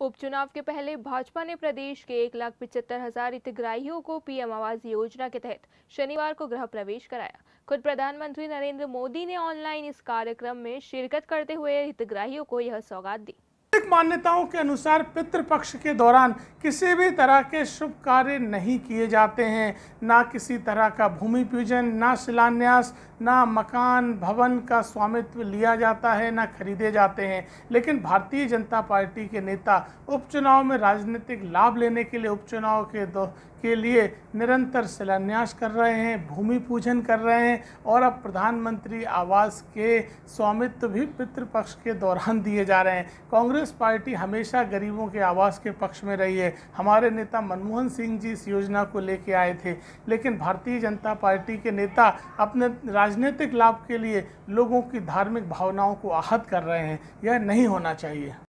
उपचुनाव के पहले भाजपा ने प्रदेश के एक लाख पिचहत्तर हजार हितग्राहियों को पीएम आवास योजना के तहत शनिवार को गृह प्रवेश कराया खुद प्रधानमंत्री नरेंद्र मोदी ने ऑनलाइन इस कार्यक्रम में शिरकत करते हुए हितग्राहियों को यह सौगात दी मान्यताओं के अनुसार पितृपक्ष के दौरान किसी भी तरह के शुभ कार्य नहीं किए जाते हैं ना किसी तरह का भूमि पूजन ना शिलान्यास ना मकान भवन का स्वामित्व लिया जाता है ना खरीदे जाते हैं लेकिन भारतीय जनता पार्टी के नेता उपचुनाव में राजनीतिक लाभ लेने के लिए उपचुनाव के दो के लिए निरंतर शिलान्यास कर रहे हैं भूमि पूजन कर रहे हैं और अब प्रधानमंत्री आवास के स्वामित्व भी पितृपक्ष के दौरान दिए जा रहे हैं कांग्रेस पार्टी हमेशा गरीबों के आवास के पक्ष में रही है हमारे नेता मनमोहन सिंह जी इस योजना को लेके आए थे लेकिन भारतीय जनता पार्टी के नेता अपने राजनीतिक लाभ के लिए लोगों की धार्मिक भावनाओं को आहत कर रहे हैं यह नहीं होना चाहिए